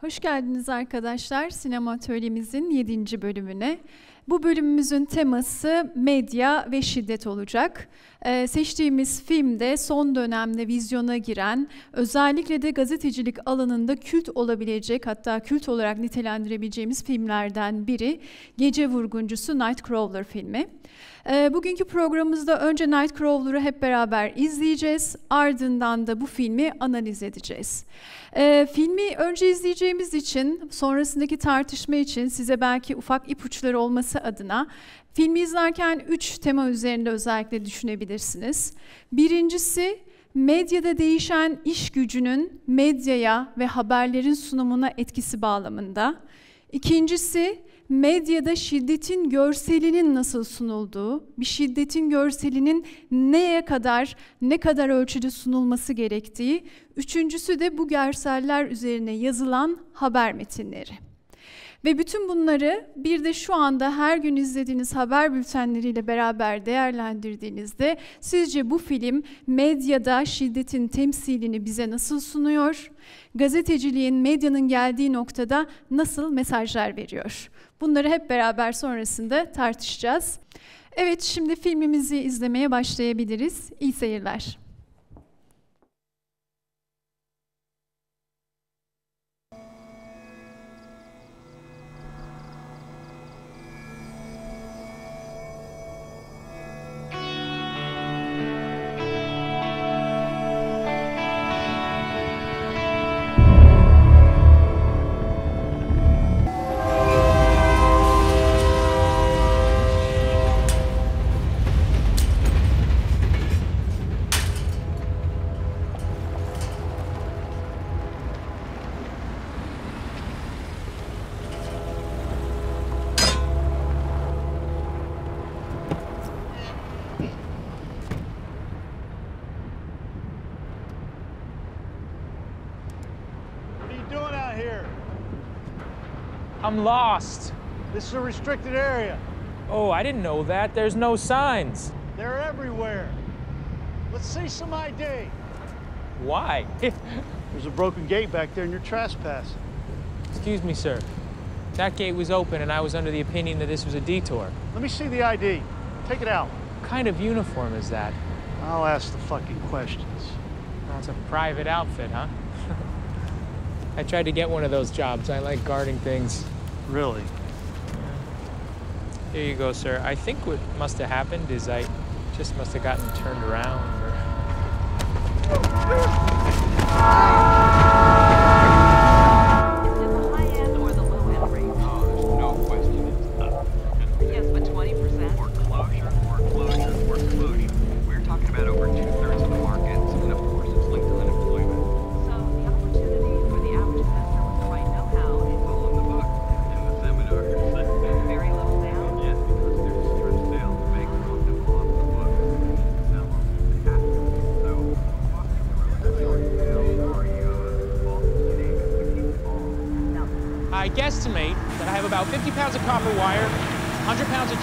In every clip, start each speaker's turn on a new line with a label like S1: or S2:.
S1: Hoş geldiniz arkadaşlar sinema atölyemizin 7. bölümüne. Bu bölümümüzün teması medya ve şiddet olacak. Ee, seçtiğimiz filmde son dönemde vizyona giren, özellikle de gazetecilik alanında kült olabilecek hatta kült olarak nitelendirebileceğimiz filmlerden biri Gece Vurguncusu Nightcrawler filmi. E, bugünkü programımızda önce Nightcrawler'ı hep beraber izleyeceğiz. Ardından da bu filmi analiz edeceğiz. E, filmi önce izleyeceğimiz için, sonrasındaki tartışma için size belki ufak ipuçları olması adına filmi izlerken üç tema üzerinde özellikle düşünebilirsiniz. Birincisi medyada değişen iş gücünün medyaya ve haberlerin sunumuna etkisi bağlamında. İkincisi medyada şiddetin görselinin nasıl sunulduğu, bir şiddetin görselinin neye kadar, ne kadar ölçüde sunulması gerektiği, üçüncüsü de bu görseller üzerine yazılan haber metinleri. Ve bütün bunları bir de şu anda her gün izlediğiniz haber bültenleriyle beraber değerlendirdiğinizde sizce bu film medyada şiddetin temsilini bize nasıl sunuyor? Gazeteciliğin, medyanın geldiği noktada nasıl mesajlar veriyor? Bunları hep beraber sonrasında tartışacağız. Evet şimdi filmimizi izlemeye başlayabiliriz. İyi seyirler.
S2: I'm lost. This is a restricted area. Oh, I didn't know that. There's no signs.
S3: They're everywhere. Let's see some
S1: ID.
S2: Why? There's a broken gate back there and you're trespassing. Excuse me, sir. That gate was open and I was under the opinion that this was a detour. Let me see the ID. Take it out. What kind of uniform is that? I'll ask the fucking
S3: questions. That's a private outfit, huh? I tried to get one of those jobs. I like guarding things. Really? Here you go,
S2: sir. I think what must have happened is I just must have gotten turned around. Or...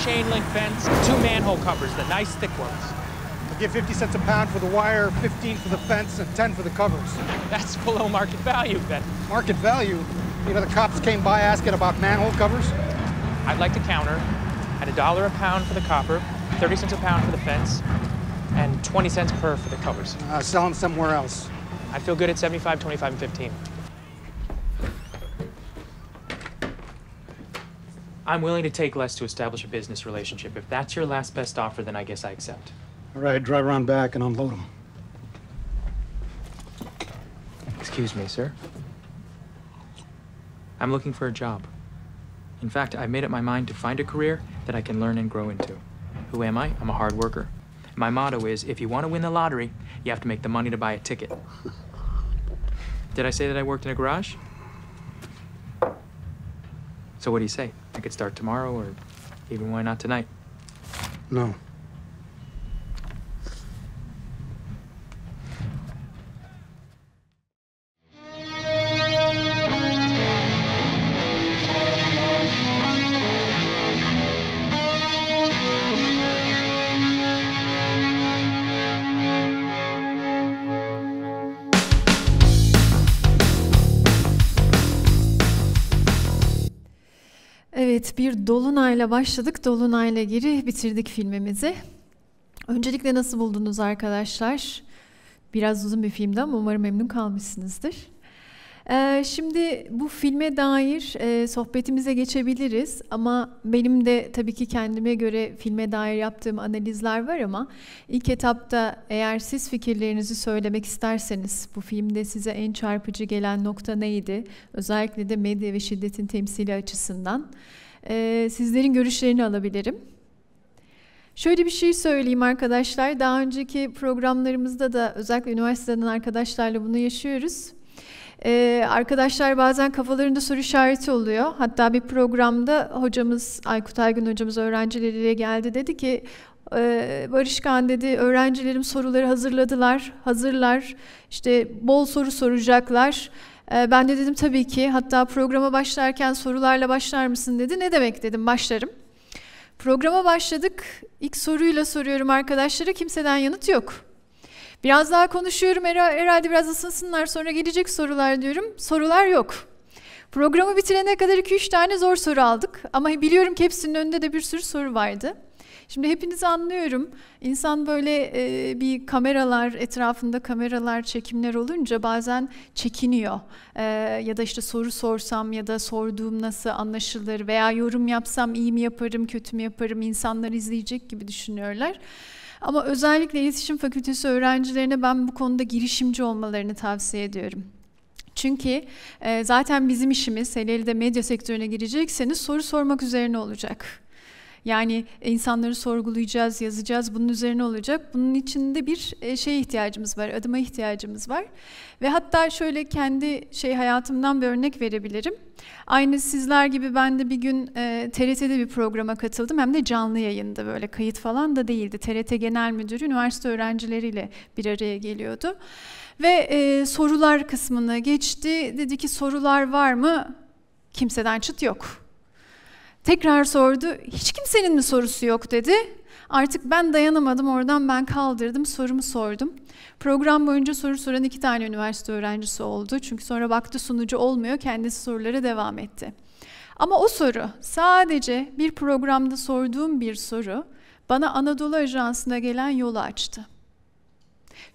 S2: chain link fence, two manhole covers, the nice thick ones. I
S3: give 50 cents a pound for the wire, 15 for the fence, and 10 for the covers. That's below market value, Ben. Market value? You know, the cops came by asking about manhole covers. I'd like to counter at a dollar a pound for the copper, 30 cents a pound for the fence, and 20 cents per for the covers. Uh, sell them somewhere else. I feel good at 75, 25, and 15. I'm willing to take less to establish a business relationship. If that's your last best offer, then I guess I accept.
S2: All right, drive around back and unload them.
S3: Excuse me, sir. I'm looking for a job. In fact, I've made up my mind to find a career that I can learn and grow into. Who am I? I'm a hard worker. My motto is, if you want to win the lottery, you have to make the money to buy a ticket. Did I say that I worked in a garage? So what do you say? I could start tomorrow or even why not tonight? No.
S1: bir Dolunay'la başladık, Dolunay'la geri bitirdik filmimizi. Öncelikle nasıl buldunuz arkadaşlar? Biraz uzun bir filmdi ama umarım memnun kalmışsınızdır. Ee, şimdi bu filme dair e, sohbetimize geçebiliriz ama benim de tabii ki kendime göre filme dair yaptığım analizler var ama ilk etapta eğer siz fikirlerinizi söylemek isterseniz bu filmde size en çarpıcı gelen nokta neydi? Özellikle de medya ve şiddetin temsili açısından e, sizlerin görüşlerini alabilirim. Şöyle bir şey söyleyeyim arkadaşlar. Daha önceki programlarımızda da özellikle üniversiteden arkadaşlarla bunu yaşıyoruz. Ee, arkadaşlar bazen kafalarında soru işareti oluyor. Hatta bir programda hocamız Aykut Aygün hocamız öğrencileriyle geldi dedi ki e, ee, Barışkan dedi öğrencilerim soruları hazırladılar, hazırlar. İşte bol soru soracaklar. Ee, ben de dedim tabii ki hatta programa başlarken sorularla başlar mısın dedi. Ne demek dedim başlarım. Programa başladık. İlk soruyla soruyorum arkadaşlara kimseden yanıt yok. Biraz daha konuşuyorum herhalde biraz ısınsınlar sonra gelecek sorular diyorum. Sorular yok. Programı bitirene kadar 2-3 tane zor soru aldık. Ama biliyorum ki hepsinin önünde de bir sürü soru vardı. Şimdi hepinizi anlıyorum. İnsan böyle e, bir kameralar, etrafında kameralar, çekimler olunca bazen çekiniyor. E, ya da işte soru sorsam ya da sorduğum nasıl anlaşılır veya yorum yapsam iyi mi yaparım, kötü mü yaparım, insanlar izleyecek gibi düşünüyorlar. Ama özellikle iletişim fakültesi öğrencilerine ben bu konuda girişimci olmalarını tavsiye ediyorum. Çünkü e, zaten bizim işimiz hele de medya sektörüne girecekseniz soru sormak üzerine olacak. Yani e, insanları sorgulayacağız, yazacağız, bunun üzerine olacak. Bunun içinde bir e, şeye ihtiyacımız var, adıma ihtiyacımız var. Ve hatta şöyle kendi şey hayatımdan bir örnek verebilirim. Aynı sizler gibi ben de bir gün e, TRT'de bir programa katıldım. Hem de canlı yayında böyle kayıt falan da değildi. TRT Genel Müdürü üniversite öğrencileriyle bir araya geliyordu. Ve e, sorular kısmına geçti. Dedi ki sorular var mı? Kimseden çıt yok. Tekrar sordu. Hiç kimsenin mi sorusu yok dedi. Artık ben dayanamadım oradan ben kaldırdım sorumu sordum. Program boyunca soru soran iki tane üniversite öğrencisi oldu. Çünkü sonra baktı sunucu olmuyor kendisi sorulara devam etti. Ama o soru sadece bir programda sorduğum bir soru bana Anadolu Ajansı'na gelen yolu açtı.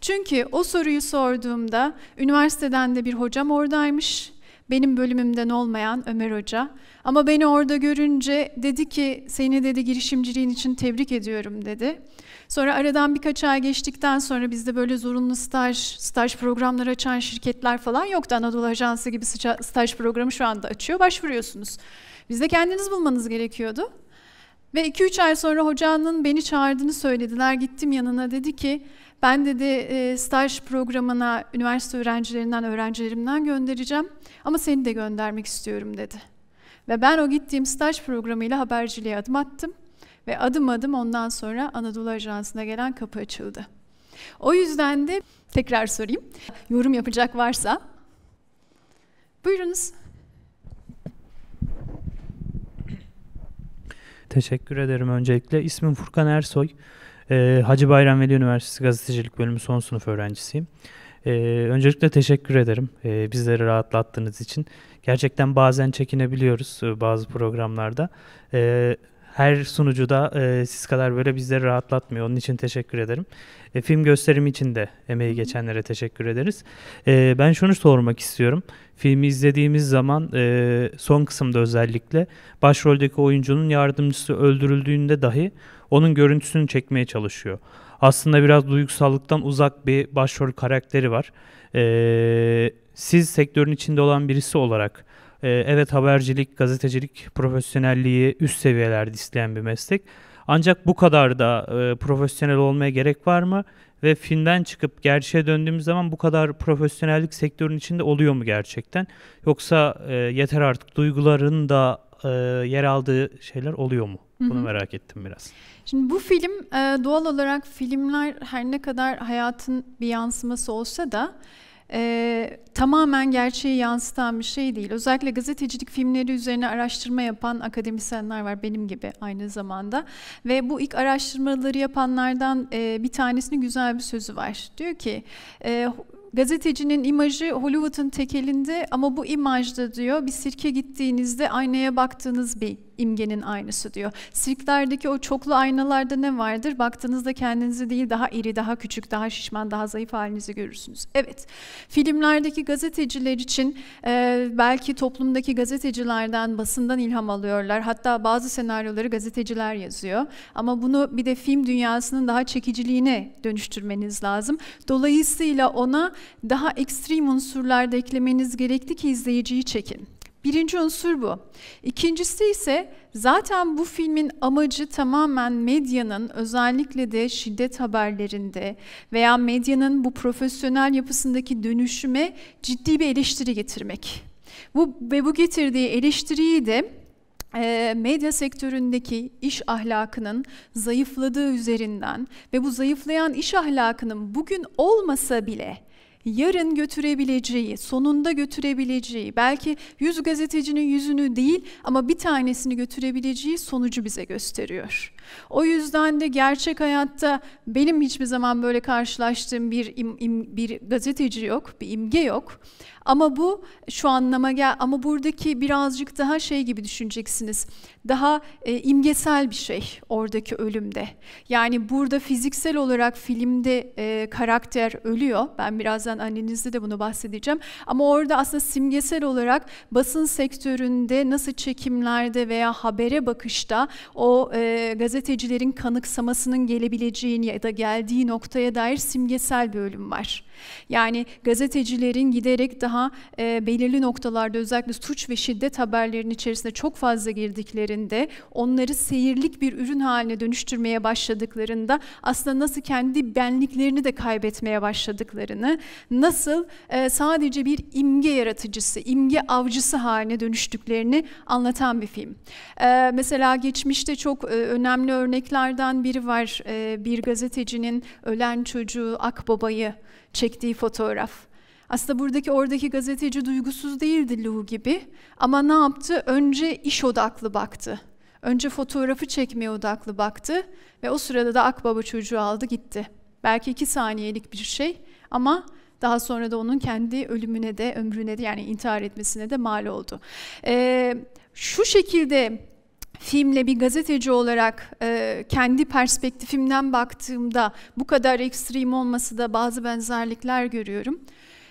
S1: Çünkü o soruyu sorduğumda üniversiteden de bir hocam oradaymış benim bölümümden olmayan Ömer Hoca. Ama beni orada görünce dedi ki seni dedi girişimciliğin için tebrik ediyorum dedi. Sonra aradan birkaç ay geçtikten sonra bizde böyle zorunlu staj, staj programları açan şirketler falan yoktu. Anadolu Ajansı gibi staj programı şu anda açıyor, başvuruyorsunuz. Bizde kendiniz bulmanız gerekiyordu. Ve 2-3 ay sonra hocanın beni çağırdığını söylediler. Gittim yanına dedi ki ben dedi e, staj programına üniversite öğrencilerinden, öğrencilerimden göndereceğim ama seni de göndermek istiyorum dedi. Ve ben o gittiğim staj programıyla haberciliğe adım attım ve adım adım ondan sonra Anadolu Ajansı'na gelen kapı açıldı. O yüzden de tekrar sorayım. Yorum yapacak varsa buyurunuz.
S2: Teşekkür ederim öncelikle. İsmim Furkan Ersoy. Ee, Hacı Bayram Veli Üniversitesi Gazetecilik Bölümü son sınıf öğrencisiyim. Ee, öncelikle teşekkür ederim ee, bizleri rahatlattığınız için. Gerçekten bazen çekinebiliyoruz e, bazı programlarda. her sunucu da e, siz kadar böyle bizleri rahatlatmıyor. Onun için teşekkür ederim ve film gösterimi için de emeği geçenlere teşekkür ederiz. E, ben şunu sormak istiyorum. Filmi izlediğimiz zaman e, son kısımda özellikle başroldeki oyuncunun yardımcısı öldürüldüğünde dahi onun görüntüsünü çekmeye çalışıyor. Aslında biraz duygusallıktan uzak bir başrol karakteri var. E, siz sektörün içinde olan birisi olarak e, evet habercilik, gazetecilik profesyonelliği üst seviyelerde isteyen bir meslek. Ancak bu kadar da e, profesyonel olmaya gerek var mı? Ve filmden çıkıp gerçeğe döndüğümüz zaman bu kadar profesyonellik sektörün içinde oluyor mu gerçekten? Yoksa e, yeter artık duyguların da e, yer aldığı şeyler oluyor mu? Bunu Hı-hı. merak ettim
S1: biraz. Şimdi bu film e, doğal olarak filmler her ne kadar hayatın bir yansıması olsa da e, tamamen gerçeği yansıtan bir şey değil. Özellikle gazetecilik filmleri üzerine araştırma yapan akademisyenler var benim gibi aynı zamanda. Ve bu ilk araştırmaları yapanlardan e, bir tanesinin güzel bir sözü var. Diyor ki... E, gazetecinin imajı Hollywood'un tekelinde ama bu imajda diyor bir sirke gittiğinizde aynaya baktığınız bir imgenin aynısı diyor. Sirklerdeki o çoklu aynalarda ne vardır? Baktığınızda kendinizi değil daha iri, daha küçük, daha şişman, daha zayıf halinizi görürsünüz. Evet, filmlerdeki gazeteciler için e, belki toplumdaki gazetecilerden, basından ilham alıyorlar. Hatta bazı senaryoları gazeteciler yazıyor. Ama bunu bir de film dünyasının daha çekiciliğine dönüştürmeniz lazım. Dolayısıyla ona daha ekstrem unsurlar da eklemeniz gerekti ki izleyiciyi çekin. Birinci unsur bu. İkincisi ise zaten bu filmin amacı tamamen medyanın özellikle de şiddet haberlerinde veya medyanın bu profesyonel yapısındaki dönüşüme ciddi bir eleştiri getirmek. Bu ve bu getirdiği eleştiriyi de e, medya sektöründeki iş ahlakının zayıfladığı üzerinden ve bu zayıflayan iş ahlakının bugün olmasa bile yarın götürebileceği, sonunda götürebileceği, belki yüz gazetecinin yüzünü değil ama bir tanesini götürebileceği sonucu bize gösteriyor. O yüzden de gerçek hayatta benim hiçbir zaman böyle karşılaştığım bir im, im, bir gazeteci yok, bir imge yok. Ama bu şu anlama gel ama buradaki birazcık daha şey gibi düşüneceksiniz. Daha e, imgesel bir şey oradaki ölümde. Yani burada fiziksel olarak filmde e, karakter ölüyor. Ben birazdan annenizde de bunu bahsedeceğim. Ama orada aslında simgesel olarak basın sektöründe nasıl çekimlerde veya habere bakışta o e, gazetecilerin kanıksamasının gelebileceğini ya da geldiği noktaya dair simgesel bir ölüm var. Yani gazetecilerin giderek daha e, belirli noktalarda özellikle suç ve şiddet haberlerinin içerisinde çok fazla girdiklerinde onları seyirlik bir ürün haline dönüştürmeye başladıklarında aslında nasıl kendi benliklerini de kaybetmeye başladıklarını, nasıl e, sadece bir imge yaratıcısı, imge avcısı haline dönüştüklerini anlatan bir film. E, mesela geçmişte çok e, önemli örneklerden biri var. E, bir gazetecinin ölen çocuğu Akbaba'yı çektiği fotoğraf. Aslında buradaki oradaki gazeteci duygusuz değildi Lou gibi ama ne yaptı? Önce iş odaklı baktı. Önce fotoğrafı çekmeye odaklı baktı ve o sırada da akbaba çocuğu aldı gitti. Belki iki saniyelik bir şey ama daha sonra da onun kendi ölümüne de ömrüne de yani intihar etmesine de mal oldu. Ee, şu şekilde filmle bir gazeteci olarak e, kendi perspektifimden baktığımda bu kadar ekstrem olması da bazı benzerlikler görüyorum.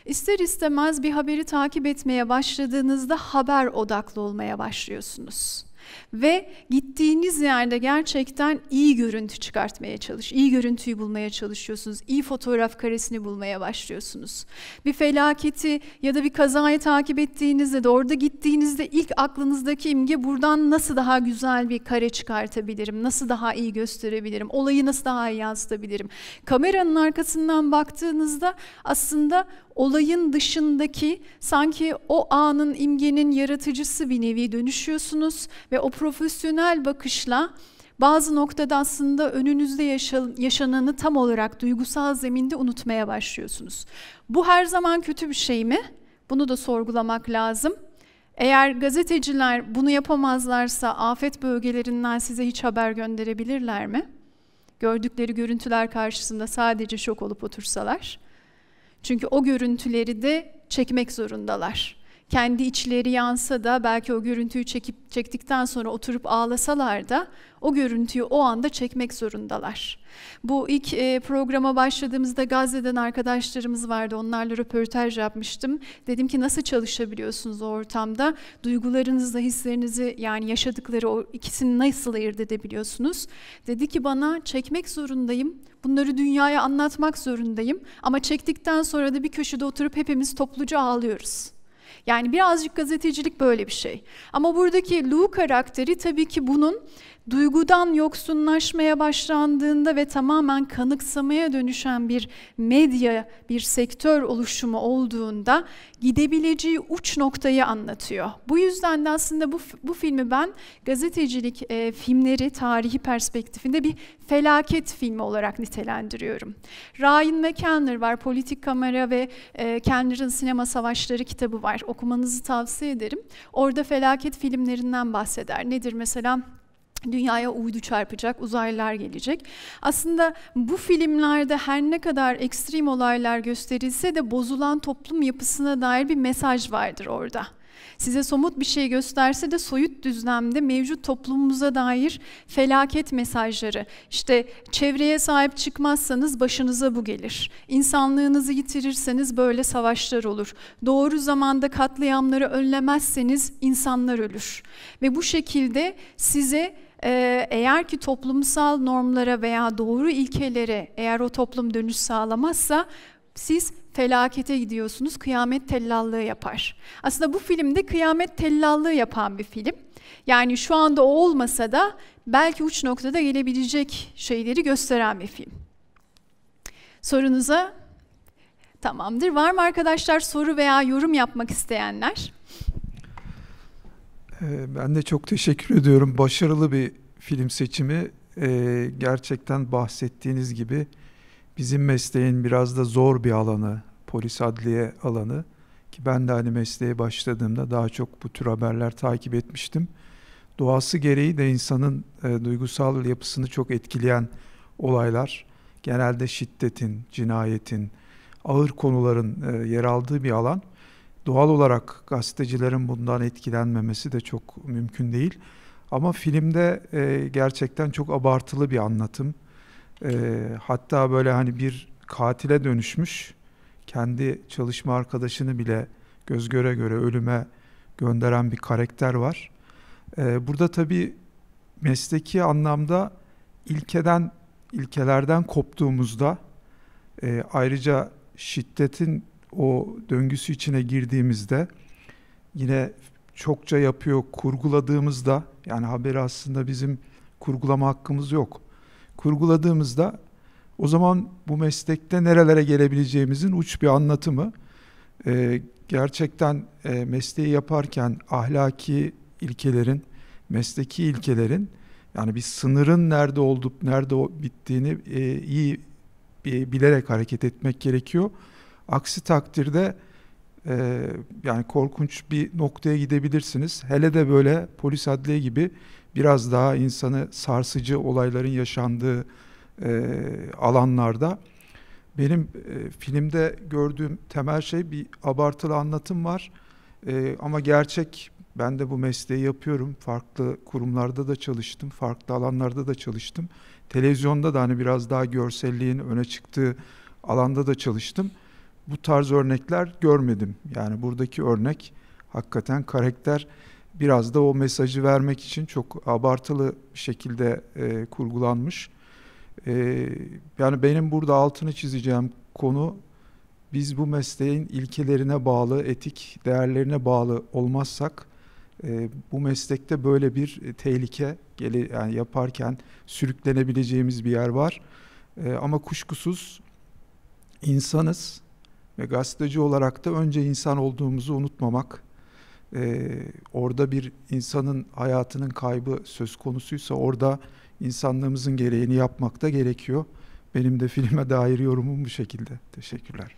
S1: İster istemez bir haberi takip etmeye başladığınızda haber odaklı olmaya başlıyorsunuz. Ve gittiğiniz yerde gerçekten iyi görüntü çıkartmaya çalış. iyi görüntüyü bulmaya çalışıyorsunuz. iyi fotoğraf karesini bulmaya başlıyorsunuz. Bir felaketi ya da bir kazayı takip ettiğinizde de orada gittiğinizde ilk aklınızdaki imge buradan nasıl daha güzel bir kare çıkartabilirim? Nasıl daha iyi gösterebilirim? Olayı nasıl daha iyi yansıtabilirim? Kameranın arkasından baktığınızda aslında olayın dışındaki sanki o anın imgenin yaratıcısı bir nevi dönüşüyorsunuz ve o profesyonel bakışla bazı noktada aslında önünüzde yaşananı tam olarak duygusal zeminde unutmaya başlıyorsunuz. Bu her zaman kötü bir şey mi? Bunu da sorgulamak lazım. Eğer gazeteciler bunu yapamazlarsa afet bölgelerinden size hiç haber gönderebilirler mi? Gördükleri görüntüler karşısında sadece şok olup otursalar. Çünkü o görüntüleri de çekmek zorundalar kendi içleri yansa da belki o görüntüyü çekip çektikten sonra oturup ağlasalar da o görüntüyü o anda çekmek zorundalar. Bu ilk e, programa başladığımızda Gazze'den arkadaşlarımız vardı. Onlarla röportaj yapmıştım. Dedim ki nasıl çalışabiliyorsunuz o ortamda? Duygularınızla hislerinizi yani yaşadıkları o ikisini nasıl ayırt edebiliyorsunuz? Dedi ki bana çekmek zorundayım. Bunları dünyaya anlatmak zorundayım. Ama çektikten sonra da bir köşede oturup hepimiz topluca ağlıyoruz. Yani birazcık gazetecilik böyle bir şey. Ama buradaki Lou karakteri tabii ki bunun duygudan yoksunlaşmaya başlandığında ve tamamen kanıksamaya dönüşen bir medya, bir sektör oluşumu olduğunda gidebileceği uç noktayı anlatıyor. Bu yüzden de aslında bu, bu filmi ben gazetecilik e, filmleri tarihi perspektifinde bir felaket filmi olarak nitelendiriyorum. Ryan McKellar var, Politik Kamera ve e, Kendler'ın Sinema Savaşları kitabı var okumanızı tavsiye ederim. Orada felaket filmlerinden bahseder. Nedir mesela? Dünyaya uydu çarpacak, uzaylılar gelecek. Aslında bu filmlerde her ne kadar ekstrem olaylar gösterilse de bozulan toplum yapısına dair bir mesaj vardır orada size somut bir şey gösterse de soyut düzlemde mevcut toplumumuza dair felaket mesajları. İşte çevreye sahip çıkmazsanız başınıza bu gelir. İnsanlığınızı yitirirseniz böyle savaşlar olur. Doğru zamanda katliamları önlemezseniz insanlar ölür. Ve bu şekilde size e, eğer ki toplumsal normlara veya doğru ilkelere eğer o toplum dönüş sağlamazsa siz felakete gidiyorsunuz, kıyamet tellallığı yapar. Aslında bu filmde kıyamet tellallığı yapan bir film. Yani şu anda o olmasa da belki uç noktada gelebilecek şeyleri gösteren bir film. Sorunuza tamamdır. Var mı arkadaşlar soru veya yorum yapmak isteyenler?
S3: Ee, ben de çok teşekkür ediyorum. Başarılı bir film seçimi. Ee, gerçekten bahsettiğiniz gibi bizim mesleğin biraz da zor bir alanı, polis adliye alanı ki ben de hani mesleğe başladığımda daha çok bu tür haberler takip etmiştim. Doğası gereği de insanın e, duygusal yapısını çok etkileyen olaylar genelde şiddetin, cinayetin, ağır konuların e, yer aldığı bir alan. Doğal olarak gazetecilerin bundan etkilenmemesi de çok mümkün değil. Ama filmde e, gerçekten çok abartılı bir anlatım. E, hatta böyle hani bir katile dönüşmüş kendi çalışma arkadaşını bile göz göre göre ölüme gönderen bir karakter var. E, burada tabii mesleki anlamda ilkeden ilkelerden koptuğumuzda e, ayrıca şiddetin o döngüsü içine girdiğimizde yine çokça yapıyor kurguladığımızda yani haberi aslında bizim kurgulama hakkımız yok kurguladığımızda o zaman bu meslekte nerelere gelebileceğimizin uç bir anlatımı. E, gerçekten e, mesleği yaparken ahlaki ilkelerin, mesleki ilkelerin yani bir sınırın nerede olup nerede o bittiğini e, iyi e, bilerek hareket etmek gerekiyor. Aksi takdirde e, yani korkunç bir noktaya gidebilirsiniz. Hele de böyle polis adliye gibi biraz daha insanı sarsıcı olayların yaşandığı e, alanlarda benim e, filmde gördüğüm temel şey bir abartılı anlatım var. E, ama gerçek ben de bu mesleği yapıyorum. Farklı kurumlarda da çalıştım, farklı alanlarda da çalıştım. Televizyonda da hani biraz daha görselliğin öne çıktığı alanda da çalıştım. Bu tarz örnekler görmedim. Yani buradaki örnek hakikaten karakter biraz da o mesajı vermek için çok abartılı şekilde e, kurgulanmış. E, yani benim burada altını çizeceğim konu biz bu mesleğin ilkelerine bağlı, etik değerlerine bağlı olmazsak e, bu meslekte böyle bir tehlike gele, yani yaparken sürüklenebileceğimiz bir yer var. E, ama kuşkusuz insanız ve gazeteci olarak da önce insan olduğumuzu unutmamak e, orada bir insanın hayatının kaybı söz konusuysa orada insanlığımızın gereğini yapmak da gerekiyor. Benim de filme dair yorumum bu şekilde. Teşekkürler.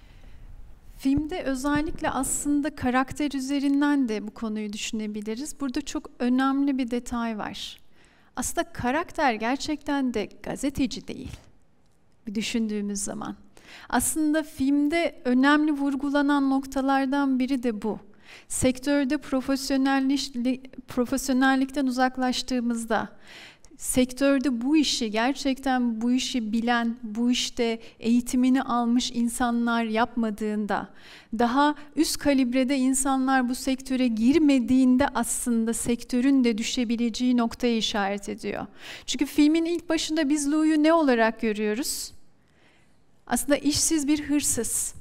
S1: Filmde özellikle aslında karakter üzerinden de bu konuyu düşünebiliriz. Burada çok önemli bir detay var. Aslında karakter gerçekten de gazeteci değil. Bir düşündüğümüz zaman. Aslında filmde önemli vurgulanan noktalardan biri de bu. Sektörde profesyonellikten uzaklaştığımızda, sektörde bu işi gerçekten bu işi bilen, bu işte eğitimini almış insanlar yapmadığında, daha üst kalibrede insanlar bu sektöre girmediğinde aslında sektörün de düşebileceği noktaya işaret ediyor. Çünkü filmin ilk başında biz Lou'yu ne olarak görüyoruz? Aslında işsiz bir hırsız.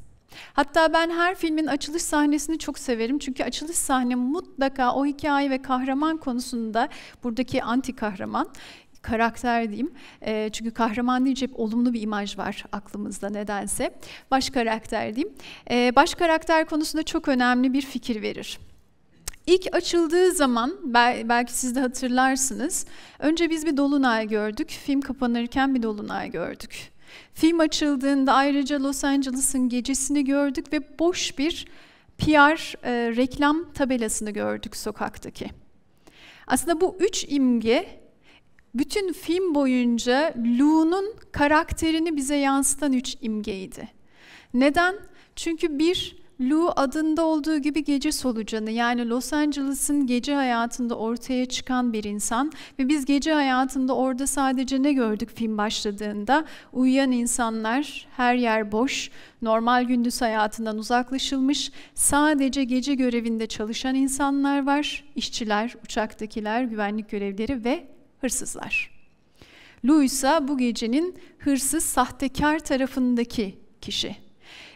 S1: Hatta ben her filmin açılış sahnesini çok severim. Çünkü açılış sahne mutlaka o hikaye ve kahraman konusunda buradaki anti kahraman karakter diyeyim. E, çünkü kahraman deyince hep olumlu bir imaj var aklımızda nedense. Baş karakter diyeyim. E, baş karakter konusunda çok önemli bir fikir verir. İlk açıldığı zaman belki siz de hatırlarsınız. Önce biz bir dolunay gördük. Film kapanırken bir dolunay gördük. Film açıldığında ayrıca Los Angeles'ın gecesini gördük ve boş bir PR e, reklam tabelasını gördük sokaktaki. Aslında bu üç imge bütün film boyunca Lou'nun karakterini bize yansıtan üç imgeydi. Neden? Çünkü bir Lou adında olduğu gibi gece solucanı yani Los Angeles'ın gece hayatında ortaya çıkan bir insan ve biz gece hayatında orada sadece ne gördük film başladığında? Uyuyan insanlar, her yer boş, normal gündüz hayatından uzaklaşılmış, sadece gece görevinde çalışan insanlar var, işçiler, uçaktakiler, güvenlik görevleri ve hırsızlar. Lou ise bu gecenin hırsız, sahtekar tarafındaki kişi.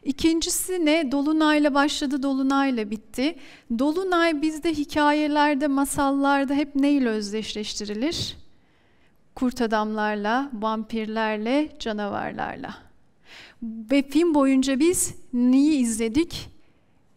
S1: İkincisi ne? Dolunayla başladı, dolunayla bitti. Dolunay bizde hikayelerde, masallarda hep neyle özdeşleştirilir? Kurt adamlarla, vampirlerle, canavarlarla. Ve film boyunca biz neyi izledik?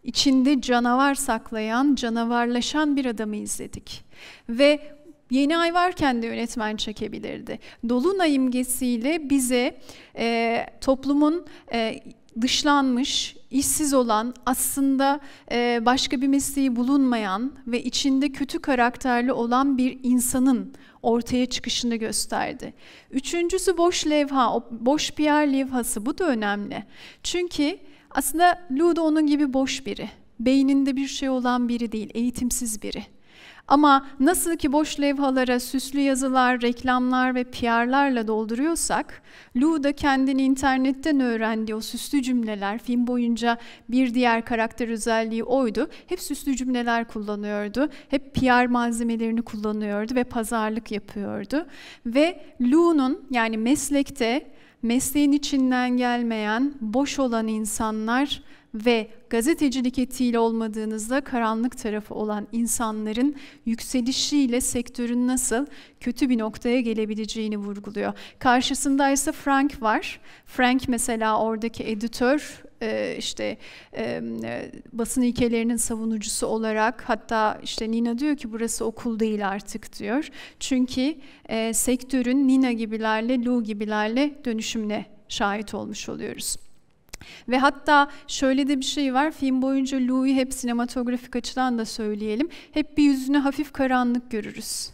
S1: İçinde canavar saklayan, canavarlaşan bir adamı izledik. Ve Yeni ay varken de yönetmen çekebilirdi. Dolunay imgesiyle bize e, toplumun e, dışlanmış, işsiz olan, aslında e, başka bir mesleği bulunmayan ve içinde kötü karakterli olan bir insanın ortaya çıkışını gösterdi. Üçüncüsü boş levha, o boş bir yer levhası. Bu da önemli. Çünkü aslında Lou Ludo onun gibi boş biri. Beyninde bir şey olan biri değil, eğitimsiz biri. Ama nasıl ki boş levhalara süslü yazılar, reklamlar ve PR'larla dolduruyorsak, Lou da kendini internetten öğrendiği o süslü cümleler, film boyunca bir diğer karakter özelliği oydu. Hep süslü cümleler kullanıyordu, hep PR malzemelerini kullanıyordu ve pazarlık yapıyordu. Ve Lou'nun yani meslekte mesleğin içinden gelmeyen, boş olan insanlar ve gazetecilik etiğiyle olmadığınızda karanlık tarafı olan insanların yükselişiyle sektörün nasıl kötü bir noktaya gelebileceğini vurguluyor. Karşısında ise Frank var. Frank mesela oradaki editör e, işte e, e, basın ilkelerinin savunucusu olarak hatta işte Nina diyor ki burası okul değil artık diyor. Çünkü sektörün Nina gibilerle Lou gibilerle dönüşümüne şahit olmuş oluyoruz. Ve hatta şöyle de bir şey var, film boyunca Louis hep sinematografik açıdan da söyleyelim, hep bir yüzünü hafif karanlık görürüz.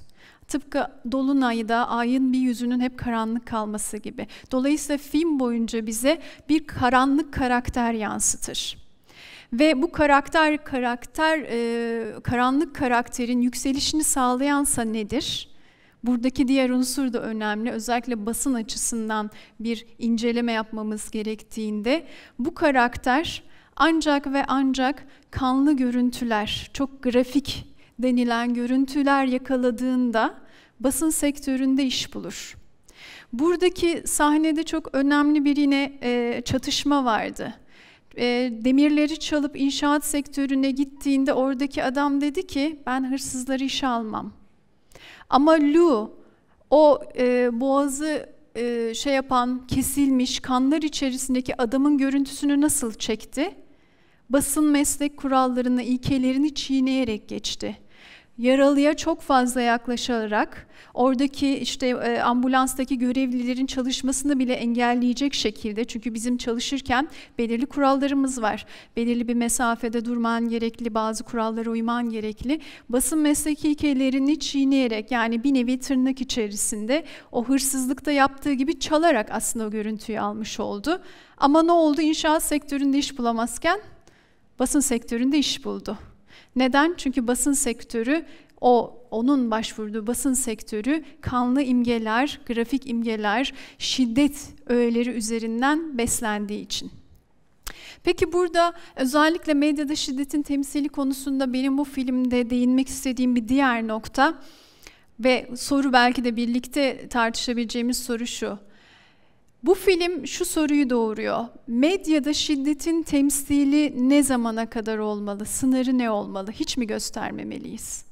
S1: Tıpkı Dolunay'da ayın bir yüzünün hep karanlık kalması gibi. Dolayısıyla film boyunca bize bir karanlık karakter yansıtır. Ve bu karakter, karakter e, karanlık karakterin yükselişini sağlayansa nedir? Buradaki diğer unsur da önemli. Özellikle basın açısından bir inceleme yapmamız gerektiğinde bu karakter ancak ve ancak kanlı görüntüler, çok grafik denilen görüntüler yakaladığında basın sektöründe iş bulur. Buradaki sahnede çok önemli bir yine e, çatışma vardı. E, demirleri çalıp inşaat sektörüne gittiğinde oradaki adam dedi ki ben hırsızları işe almam. Ama Lu o e, boğazı e, şey yapan kesilmiş kanlar içerisindeki adamın görüntüsünü nasıl çekti? Basın meslek kurallarını, ilkelerini çiğneyerek geçti yaralıya çok fazla yaklaşarak oradaki işte e, ambulanstaki görevlilerin çalışmasını bile engelleyecek şekilde çünkü bizim çalışırken belirli kurallarımız var. Belirli bir mesafede durman gerekli, bazı kurallara uyman gerekli. Basın mesleki ilkelerini çiğneyerek yani bir nevi tırnak içerisinde o hırsızlıkta yaptığı gibi çalarak aslında o görüntüyü almış oldu. Ama ne oldu? İnşaat sektöründe iş bulamazken basın sektöründe iş buldu. Neden? Çünkü basın sektörü o onun başvurduğu basın sektörü kanlı imgeler, grafik imgeler, şiddet öğeleri üzerinden beslendiği için. Peki burada özellikle medyada şiddetin temsili konusunda benim bu filmde değinmek istediğim bir diğer nokta ve soru belki de birlikte tartışabileceğimiz soru şu. Bu film şu soruyu doğuruyor. Medyada şiddetin temsili ne zamana kadar olmalı? Sınırı ne olmalı? Hiç mi göstermemeliyiz?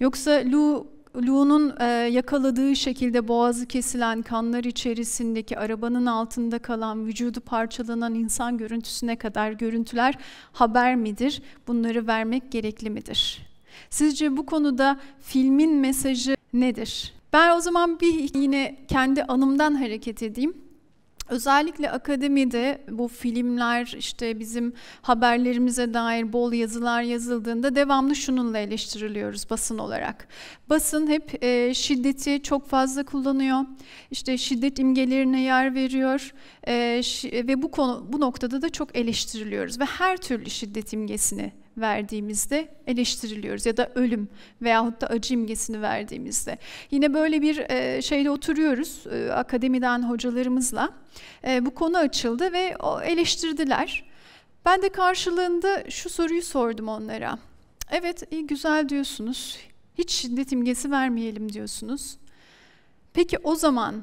S1: Yoksa Lou Lou'nun e, yakaladığı şekilde boğazı kesilen kanlar içerisindeki arabanın altında kalan vücudu parçalanan insan görüntüsüne kadar görüntüler haber midir? Bunları vermek gerekli midir? Sizce bu konuda filmin mesajı nedir? Ben o zaman bir yine kendi anımdan hareket edeyim. Özellikle akademide bu filmler işte bizim haberlerimize dair bol yazılar yazıldığında devamlı şununla eleştiriliyoruz basın olarak. Basın hep e, şiddeti çok fazla kullanıyor. işte şiddet imgelerine yer veriyor e, ve bu konu bu noktada da çok eleştiriliyoruz ve her türlü şiddet imgesini verdiğimizde eleştiriliyoruz ya da ölüm veyahut da acı imgesini verdiğimizde. Yine böyle bir e, şeyle oturuyoruz e, akademiden hocalarımızla. E, bu konu açıldı ve eleştirdiler. Ben de karşılığında şu soruyu sordum onlara. Evet, iyi güzel diyorsunuz. Hiç şiddet imgesi vermeyelim diyorsunuz. Peki o zaman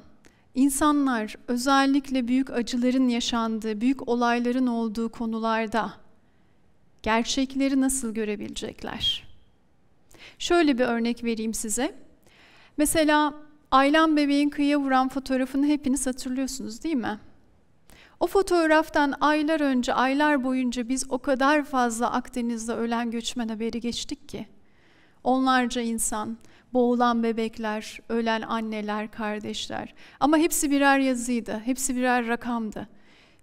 S1: insanlar özellikle büyük acıların yaşandığı, büyük olayların olduğu konularda gerçekleri nasıl görebilecekler? Şöyle bir örnek vereyim size. Mesela Aylan bebeğin kıyıya vuran fotoğrafını hepiniz hatırlıyorsunuz değil mi? O fotoğraftan aylar önce, aylar boyunca biz o kadar fazla Akdeniz'de ölen göçmen haberi geçtik ki. Onlarca insan, boğulan bebekler, ölen anneler, kardeşler. Ama hepsi birer yazıydı, hepsi birer rakamdı.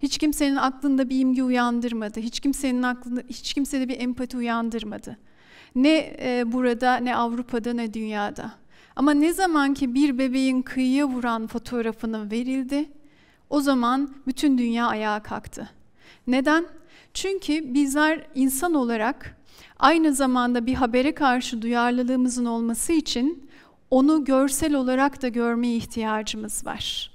S1: Hiç kimsenin aklında bir imgi uyandırmadı. Hiç kimsenin aklında hiç kimsede bir empati uyandırmadı. Ne e, burada ne Avrupa'da ne dünyada. Ama ne zaman ki bir bebeğin kıyıya vuran fotoğrafını verildi, o zaman bütün dünya ayağa kalktı. Neden? Çünkü bizler insan olarak aynı zamanda bir habere karşı duyarlılığımızın olması için onu görsel olarak da görmeye ihtiyacımız var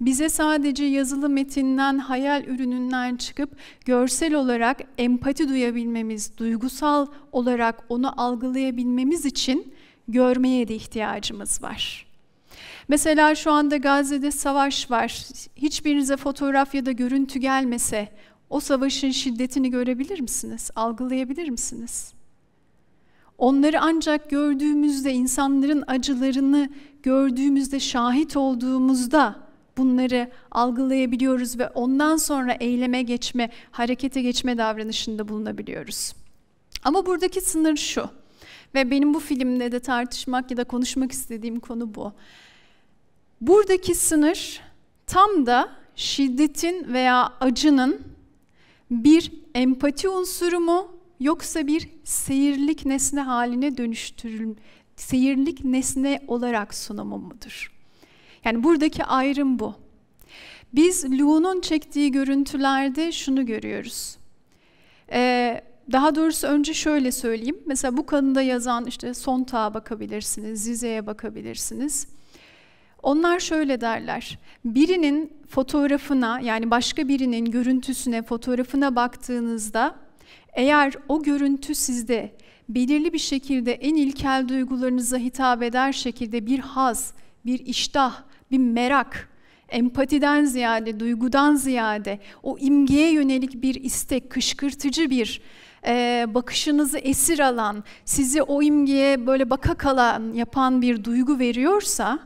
S1: bize sadece yazılı metinden, hayal ürününden çıkıp görsel olarak empati duyabilmemiz, duygusal olarak onu algılayabilmemiz için görmeye de ihtiyacımız var. Mesela şu anda Gazze'de savaş var. Hiçbirinize fotoğraf ya da görüntü gelmese o savaşın şiddetini görebilir misiniz? Algılayabilir misiniz? Onları ancak gördüğümüzde, insanların acılarını gördüğümüzde, şahit olduğumuzda bunları algılayabiliyoruz ve ondan sonra eyleme geçme, harekete geçme davranışında bulunabiliyoruz. Ama buradaki sınır şu ve benim bu filmde de tartışmak ya da konuşmak istediğim konu bu. Buradaki sınır tam da şiddetin veya acının bir empati unsuru mu yoksa bir seyirlik nesne haline dönüştürülmesi seyirlik nesne olarak sunumu mudur? Yani buradaki ayrım bu. Biz Lu'nun çektiği görüntülerde şunu görüyoruz. Ee, daha doğrusu önce şöyle söyleyeyim. Mesela bu kanıda yazan işte Sontag'a bakabilirsiniz, Zize'ye bakabilirsiniz. Onlar şöyle derler. Birinin fotoğrafına yani başka birinin görüntüsüne, fotoğrafına baktığınızda eğer o görüntü sizde belirli bir şekilde en ilkel duygularınıza hitap eder şekilde bir haz, bir iştah, bir merak, empatiden ziyade, duygudan ziyade o imgeye yönelik bir istek, kışkırtıcı bir e, bakışınızı esir alan, sizi o imgeye böyle baka kalan yapan bir duygu veriyorsa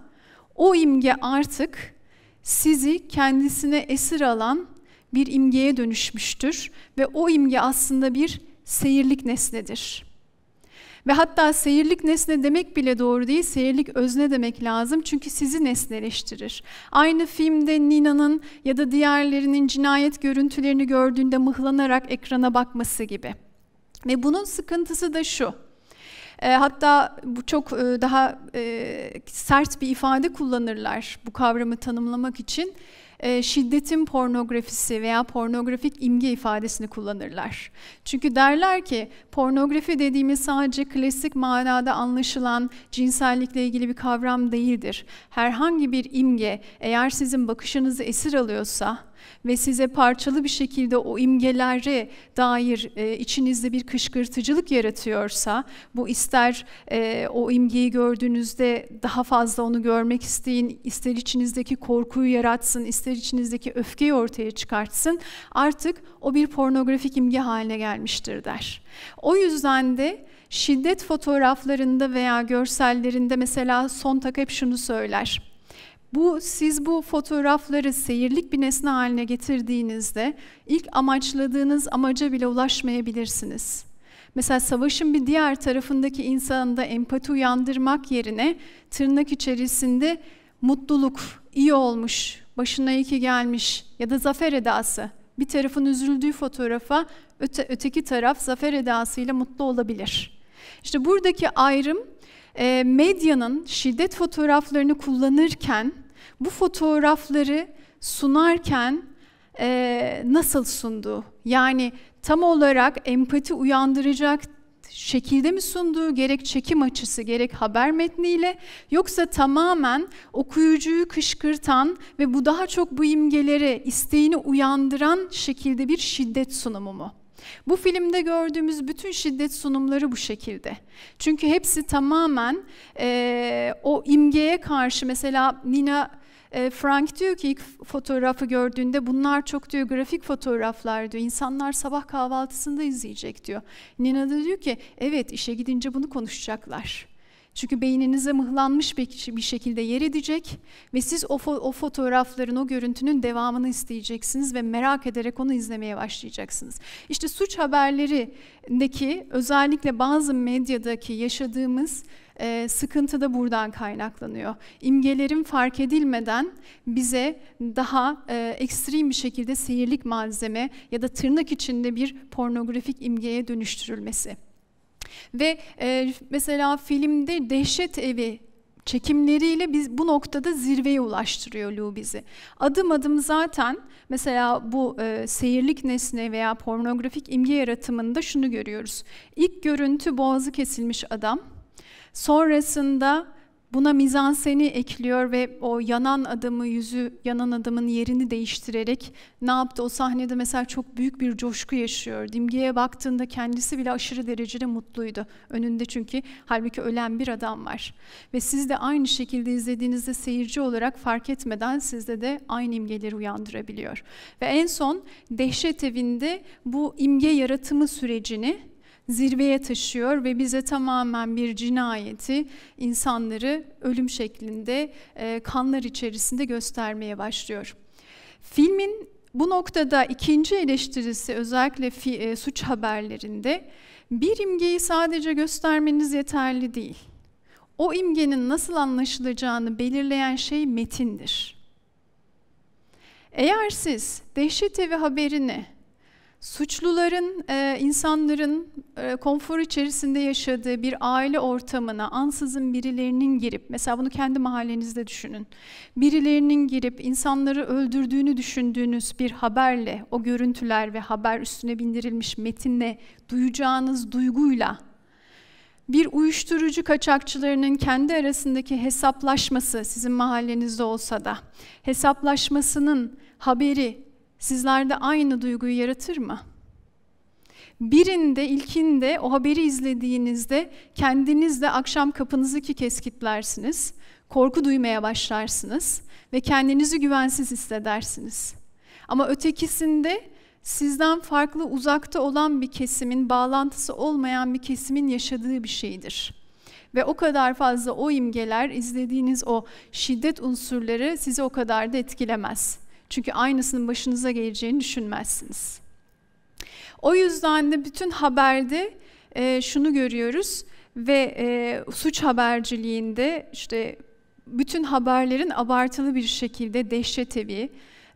S1: o imge artık sizi kendisine esir alan bir imgeye dönüşmüştür ve o imge aslında bir seyirlik nesnedir. Ve hatta seyirlik nesne demek bile doğru değil, seyirlik özne demek lazım çünkü sizi nesneleştirir. Aynı filmde Nina'nın ya da diğerlerinin cinayet görüntülerini gördüğünde mıhlanarak ekrana bakması gibi. Ve bunun sıkıntısı da şu, e, Hatta bu çok e, daha e, sert bir ifade kullanırlar bu kavramı tanımlamak için e, şiddetin pornografisi veya pornografik imge ifadesini kullanırlar. Çünkü derler ki pornografi dediğimiz sadece klasik manada anlaşılan cinsellikle ilgili bir kavram değildir. Herhangi bir imge eğer sizin bakışınızı esir alıyorsa ve size parçalı bir şekilde o imgelere dair e, içinizde bir kışkırtıcılık yaratıyorsa, bu ister e, o imgeyi gördüğünüzde daha fazla onu görmek isteyin, ister içinizdeki korkuyu yaratsın, ister içinizdeki öfkeyi ortaya çıkartsın, artık o bir pornografik imge haline gelmiştir der. O yüzden de şiddet fotoğraflarında veya görsellerinde mesela son takip şunu söyler. Bu siz bu fotoğrafları seyirlik bir nesne haline getirdiğinizde ilk amaçladığınız amaca bile ulaşmayabilirsiniz. Mesela savaşın bir diğer tarafındaki insanda empati uyandırmak yerine tırnak içerisinde mutluluk, iyi olmuş, başına iki gelmiş ya da zafer edası. Bir tarafın üzüldüğü fotoğrafa öte, öteki taraf zafer edasıyla mutlu olabilir. İşte buradaki ayrım medyanın şiddet fotoğraflarını kullanırken bu fotoğrafları sunarken e, nasıl sundu? Yani tam olarak empati uyandıracak şekilde mi sundu? gerek çekim açısı gerek haber metniyle yoksa tamamen okuyucuyu kışkırtan ve bu daha çok bu imgelere isteğini uyandıran şekilde bir şiddet sunumu mu? Bu filmde gördüğümüz bütün şiddet sunumları bu şekilde. Çünkü hepsi tamamen e, o imgeye karşı mesela Nina e, Frank diyor ki ilk fotoğrafı gördüğünde bunlar çok diyor grafik fotoğraflar diyor. İnsanlar sabah kahvaltısında izleyecek diyor. Nina da diyor ki evet işe gidince bunu konuşacaklar. Çünkü beyninize mıhlanmış bir şekilde yer edecek ve siz o, fo o fotoğrafların, o görüntünün devamını isteyeceksiniz ve merak ederek onu izlemeye başlayacaksınız. İşte suç haberlerindeki özellikle bazı medyadaki yaşadığımız e, sıkıntı da buradan kaynaklanıyor. İmgelerin fark edilmeden bize daha e, ekstrem bir şekilde seyirlik malzeme ya da tırnak içinde bir pornografik imgeye dönüştürülmesi. Ve e, mesela filmde Dehşet Evi çekimleriyle biz bu noktada zirveye ulaştırıyor Lou bizi. Adım adım zaten mesela bu e, seyirlik nesne veya pornografik imge yaratımında şunu görüyoruz. İlk görüntü boğazı kesilmiş adam Sonrasında buna mizanseni ekliyor ve o yanan adamı yüzü yanan adamın yerini değiştirerek ne yaptı? O sahnede mesela çok büyük bir coşku yaşıyor. Dimge'ye baktığında kendisi bile aşırı derecede mutluydu. Önünde çünkü halbuki ölen bir adam var. Ve siz de aynı şekilde izlediğinizde seyirci olarak fark etmeden sizde de aynı imgeleri uyandırabiliyor. Ve en son dehşet evinde bu imge yaratımı sürecini zirveye taşıyor ve bize tamamen bir cinayeti insanları ölüm şeklinde e, kanlar içerisinde göstermeye başlıyor. Filmin bu noktada ikinci eleştirisi özellikle e, suç haberlerinde bir imgeyi sadece göstermeniz yeterli değil. O imgenin nasıl anlaşılacağını belirleyen şey metindir. Eğer siz Dehşet Evi haberini Suçluların, e, insanların e, konfor içerisinde yaşadığı bir aile ortamına ansızın birilerinin girip, mesela bunu kendi mahallenizde düşünün, birilerinin girip insanları öldürdüğünü düşündüğünüz bir haberle, o görüntüler ve haber üstüne bindirilmiş metinle duyacağınız duyguyla, bir uyuşturucu kaçakçılarının kendi arasındaki hesaplaşması, sizin mahallenizde olsa da, hesaplaşmasının haberi, sizlerde aynı duyguyu yaratır mı? Birinde, ilkinde o haberi izlediğinizde kendiniz de akşam kapınızı iki kez kilitlersiniz. Korku duymaya başlarsınız ve kendinizi güvensiz hissedersiniz. Ama ötekisinde sizden farklı uzakta olan bir kesimin, bağlantısı olmayan bir kesimin yaşadığı bir şeydir. Ve o kadar fazla o imgeler, izlediğiniz o şiddet unsurları sizi o kadar da etkilemez. Çünkü aynısının başınıza geleceğini düşünmezsiniz. O yüzden de bütün haberde e, şunu görüyoruz ve e, suç haberciliğinde işte bütün haberlerin abartılı bir şekilde dehşetevi,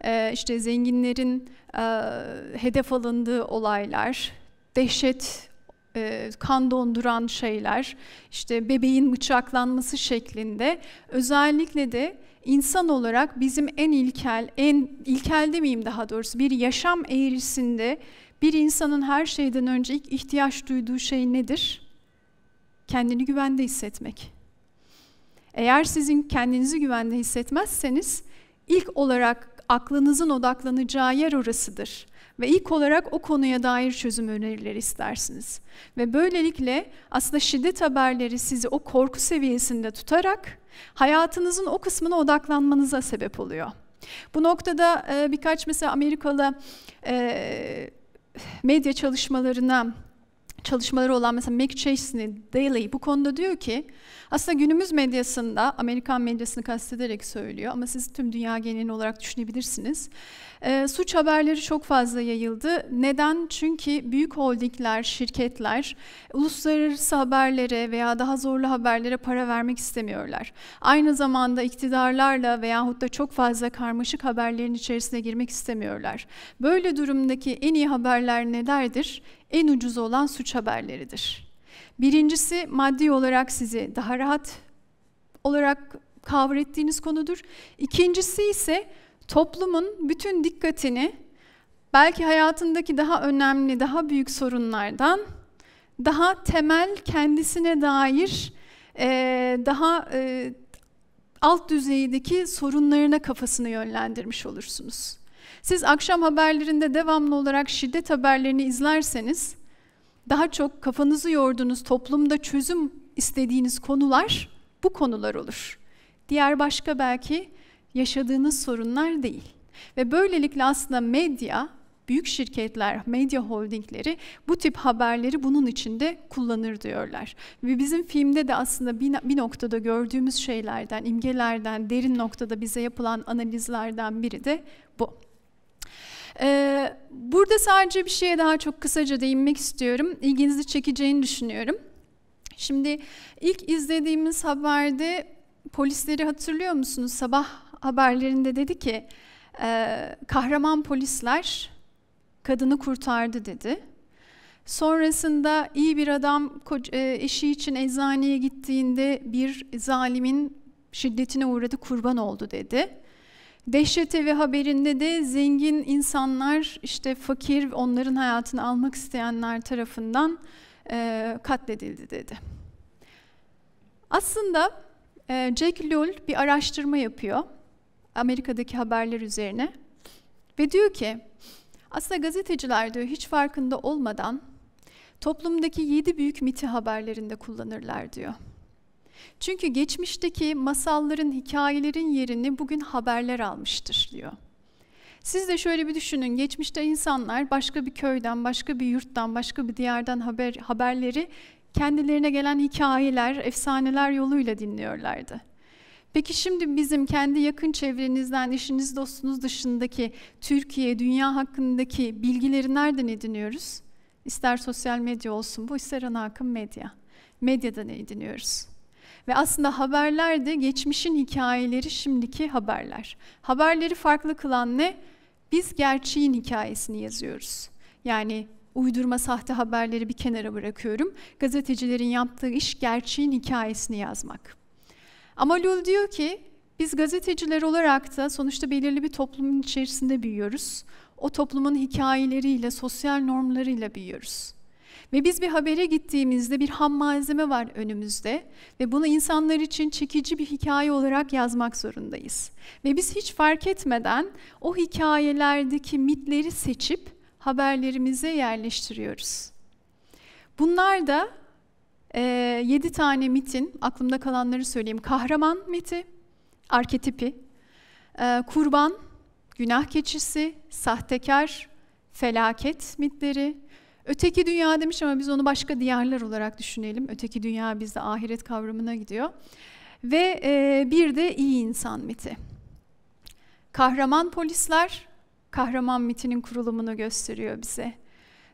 S1: e, işte zenginlerin e, hedef alındığı olaylar, dehşet e, kan donduran şeyler, işte bebeğin bıçaklanması şeklinde özellikle de insan olarak bizim en ilkel, en ilkel demeyeyim daha doğrusu bir yaşam eğrisinde bir insanın her şeyden önce ilk ihtiyaç duyduğu şey nedir? Kendini güvende hissetmek. Eğer sizin kendinizi güvende hissetmezseniz ilk olarak aklınızın odaklanacağı yer orasıdır ve ilk olarak o konuya dair çözüm önerileri istersiniz. Ve böylelikle aslında şiddet haberleri sizi o korku seviyesinde tutarak hayatınızın o kısmına odaklanmanıza sebep oluyor. Bu noktada e, birkaç mesela Amerikalı e, medya çalışmalarına çalışmaları olan mesela Meg Chesney Daly bu konuda diyor ki aslında günümüz medyasında Amerikan medyasını kastederek söylüyor ama siz tüm dünya genelini olarak düşünebilirsiniz. E, suç haberleri çok fazla yayıldı. Neden? Çünkü büyük holdingler, şirketler uluslararası haberlere veya daha zorlu haberlere para vermek istemiyorlar. Aynı zamanda iktidarlarla veyahut da çok fazla karmaşık haberlerin içerisine girmek istemiyorlar. Böyle durumdaki en iyi haberler nelerdir? en ucuz olan suç haberleridir. Birincisi maddi olarak sizi daha rahat olarak kavrettiğiniz konudur. İkincisi ise toplumun bütün dikkatini belki hayatındaki daha önemli, daha büyük sorunlardan daha temel kendisine dair e, daha e, alt düzeydeki sorunlarına kafasını yönlendirmiş olursunuz. Siz akşam haberlerinde devamlı olarak şiddet haberlerini izlerseniz daha çok kafanızı yorduğunuz toplumda çözüm istediğiniz konular bu konular olur. Diğer başka belki yaşadığınız sorunlar değil. Ve böylelikle aslında medya, büyük şirketler, medya holdingleri bu tip haberleri bunun içinde kullanır diyorlar. Ve bizim filmde de aslında bir, bir noktada gördüğümüz şeylerden, imgelerden, derin noktada bize yapılan analizlerden biri de bu. Ee, burada sadece bir şeye daha çok kısaca değinmek istiyorum. İlginizi çekeceğini düşünüyorum. Şimdi ilk izlediğimiz haberde polisleri hatırlıyor musunuz? Sabah haberlerinde dedi ki ee, kahraman polisler kadını kurtardı dedi. Sonrasında iyi bir adam e, eşi için eczaneye gittiğinde bir zalimin şiddetine uğradı kurban oldu dedi. Dehşet Evi haberinde de zengin insanlar işte fakir onların hayatını almak isteyenler tarafından e, katledildi dedi. Aslında e, Jack Lull bir araştırma yapıyor Amerika'daki haberler üzerine ve diyor ki aslında gazeteciler diyor hiç farkında olmadan toplumdaki yedi büyük miti haberlerinde kullanırlar diyor. Çünkü geçmişteki masalların, hikayelerin yerini bugün haberler almıştır diyor. Siz de şöyle bir düşünün, geçmişte insanlar başka bir köyden, başka bir yurttan, başka bir diyardan haber, haberleri kendilerine gelen hikayeler, efsaneler yoluyla dinliyorlardı. Peki şimdi bizim kendi yakın çevrenizden, işiniz, dostunuz dışındaki Türkiye, dünya hakkındaki bilgileri nereden ediniyoruz? İster sosyal medya olsun bu, ister ana akım medya. Medyadan ediniyoruz. Ve aslında haberler de geçmişin hikayeleri şimdiki haberler. Haberleri farklı kılan ne? Biz gerçeğin hikayesini yazıyoruz. Yani uydurma sahte haberleri bir kenara bırakıyorum. Gazetecilerin yaptığı iş gerçeğin hikayesini yazmak. Ama Lul diyor ki biz gazeteciler olarak da sonuçta belirli bir toplumun içerisinde büyüyoruz. O toplumun hikayeleriyle, sosyal normlarıyla büyüyoruz. Ve biz bir habere gittiğimizde bir ham malzeme var önümüzde ve bunu insanlar için çekici bir hikaye olarak yazmak zorundayız. Ve biz hiç fark etmeden o hikayelerdeki mitleri seçip haberlerimize yerleştiriyoruz. Bunlar da e, 7 tane mitin, aklımda kalanları söyleyeyim. Kahraman miti, arketipi, e, kurban, günah keçisi, sahtekar, felaket mitleri, Öteki dünya demiş ama biz onu başka diyarlar olarak düşünelim. Öteki dünya bizde ahiret kavramına gidiyor. Ve e, bir de iyi insan miti. Kahraman polisler, kahraman mitinin kurulumunu gösteriyor bize.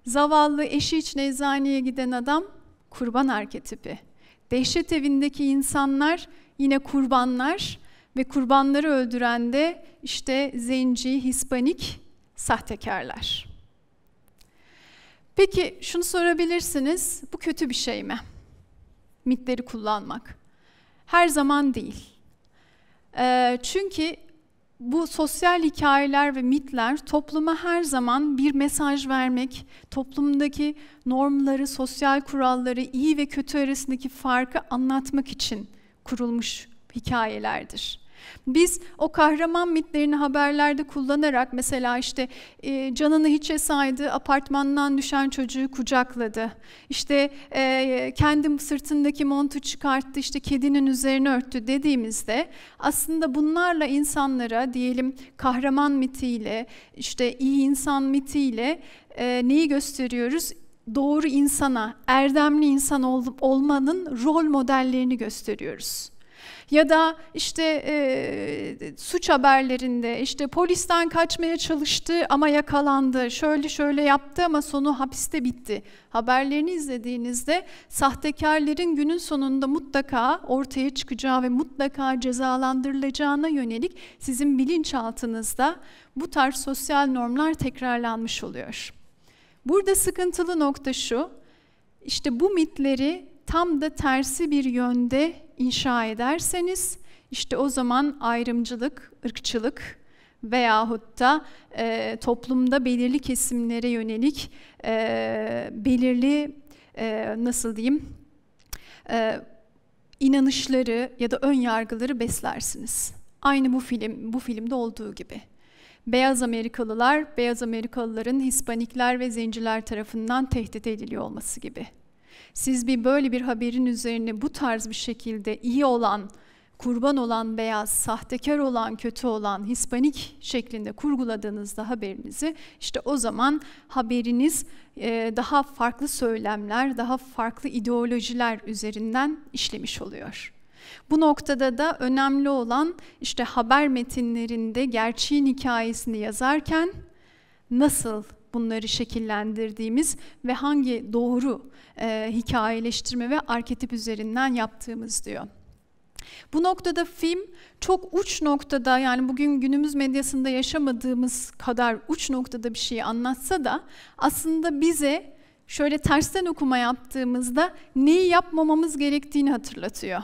S1: Zavallı eşi için eczaneye giden adam kurban arketipi. Dehşet evindeki insanlar yine kurbanlar ve kurbanları öldüren de işte zenci, hispanik sahtekarlar. Peki şunu sorabilirsiniz, bu kötü bir şey mi? Mitleri kullanmak. Her zaman değil. E, çünkü bu sosyal hikayeler ve mitler topluma her zaman bir mesaj vermek, toplumdaki normları, sosyal kuralları, iyi ve kötü arasındaki farkı anlatmak için kurulmuş hikayelerdir. Biz o kahraman mitlerini haberlerde kullanarak mesela işte e, canını hiçe saydı, apartmandan düşen çocuğu kucakladı. İşte e, kendi sırtındaki montu çıkarttı, işte kedinin üzerine örttü dediğimizde aslında bunlarla insanlara diyelim kahraman mitiyle, işte iyi insan mitiyle e, neyi gösteriyoruz? Doğru insana, erdemli insan ol, olmanın rol modellerini gösteriyoruz. Ya da işte e, suç haberlerinde işte polisten kaçmaya çalıştı ama yakalandı. Şöyle şöyle yaptı ama sonu hapiste bitti. Haberlerini izlediğinizde sahtekarların günün sonunda mutlaka ortaya çıkacağı ve mutlaka cezalandırılacağına yönelik sizin bilinçaltınızda bu tarz sosyal normlar tekrarlanmış oluyor. Burada sıkıntılı nokta şu, işte bu mitleri tam da tersi bir yönde inşa ederseniz işte o zaman ayrımcılık, ırkçılık veyahut da e, toplumda belirli kesimlere yönelik e, belirli e, nasıl diyeyim e, inanışları ya da ön yargıları beslersiniz. Aynı bu film bu filmde olduğu gibi. Beyaz Amerikalılar, beyaz Amerikalıların Hispanikler ve zenciler tarafından tehdit ediliyor olması gibi. Siz bir böyle bir haberin üzerine bu tarz bir şekilde iyi olan, kurban olan beyaz, sahtekar olan, kötü olan, hispanik şeklinde kurguladığınızda haberinizi işte o zaman haberiniz e, daha farklı söylemler, daha farklı ideolojiler üzerinden işlemiş oluyor. Bu noktada da önemli olan işte haber metinlerinde gerçeğin hikayesini yazarken nasıl bunları şekillendirdiğimiz ve hangi doğru e, hikayeleştirme ve arketip üzerinden yaptığımız diyor. Bu noktada film çok uç noktada yani bugün günümüz medyasında yaşamadığımız kadar uç noktada bir şeyi anlatsa da aslında bize şöyle tersten okuma yaptığımızda neyi yapmamamız gerektiğini hatırlatıyor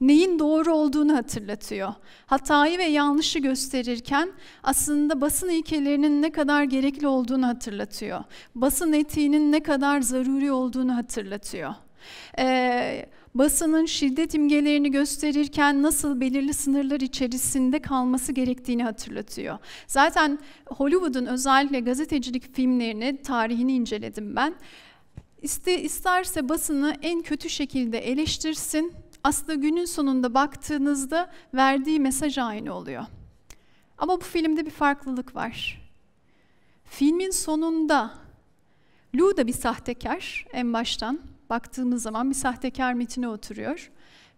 S1: neyin doğru olduğunu hatırlatıyor. Hatayı ve yanlışı gösterirken aslında basın ilkelerinin ne kadar gerekli olduğunu hatırlatıyor. Basın etiğinin ne kadar zaruri olduğunu hatırlatıyor. Ee, basının şiddet imgelerini gösterirken nasıl belirli sınırlar içerisinde kalması gerektiğini hatırlatıyor. Zaten Hollywood'un özellikle gazetecilik filmlerini, tarihini inceledim ben. İste, isterse basını en kötü şekilde eleştirsin, aslında günün sonunda baktığınızda verdiği mesaj aynı oluyor. Ama bu filmde bir farklılık var. Filmin sonunda Lou da bir sahtekar en baştan baktığımız zaman bir sahtekar mitine oturuyor.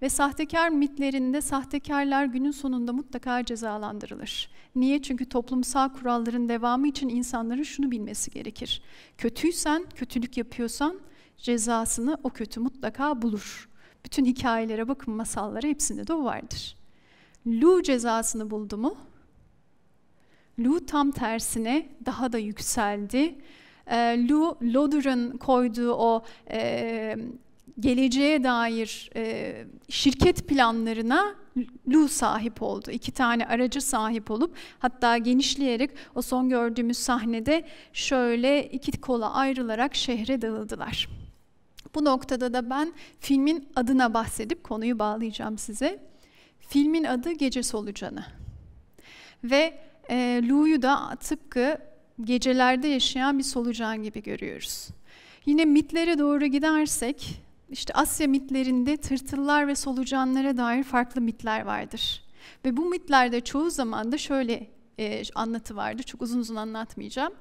S1: Ve sahtekar mitlerinde sahtekarlar günün sonunda mutlaka cezalandırılır. Niye? Çünkü toplumsal kuralların devamı için insanların şunu bilmesi gerekir. Kötüysen, kötülük yapıyorsan cezasını o kötü mutlaka bulur. Bütün hikayelere bakın masallara hepsinde de o vardır. Lu cezasını buldu mu? Lu tam tersine daha da yükseldi. E, Lu, Lodur'un koyduğu o e, geleceğe dair e, şirket planlarına Lu sahip oldu. İki tane aracı sahip olup hatta genişleyerek o son gördüğümüz sahnede şöyle iki kola ayrılarak şehre dağıldılar. Bu noktada da ben filmin adına bahsedip konuyu bağlayacağım size. Filmin adı Gece Solucanı. Ve e, Lou'yu da tıpkı gecelerde yaşayan bir solucan gibi görüyoruz. Yine mitlere doğru gidersek, işte Asya mitlerinde tırtıllar ve solucanlara dair farklı mitler vardır. Ve bu mitlerde çoğu zaman da şöyle e, anlatı vardı. Çok uzun uzun anlatmayacağım.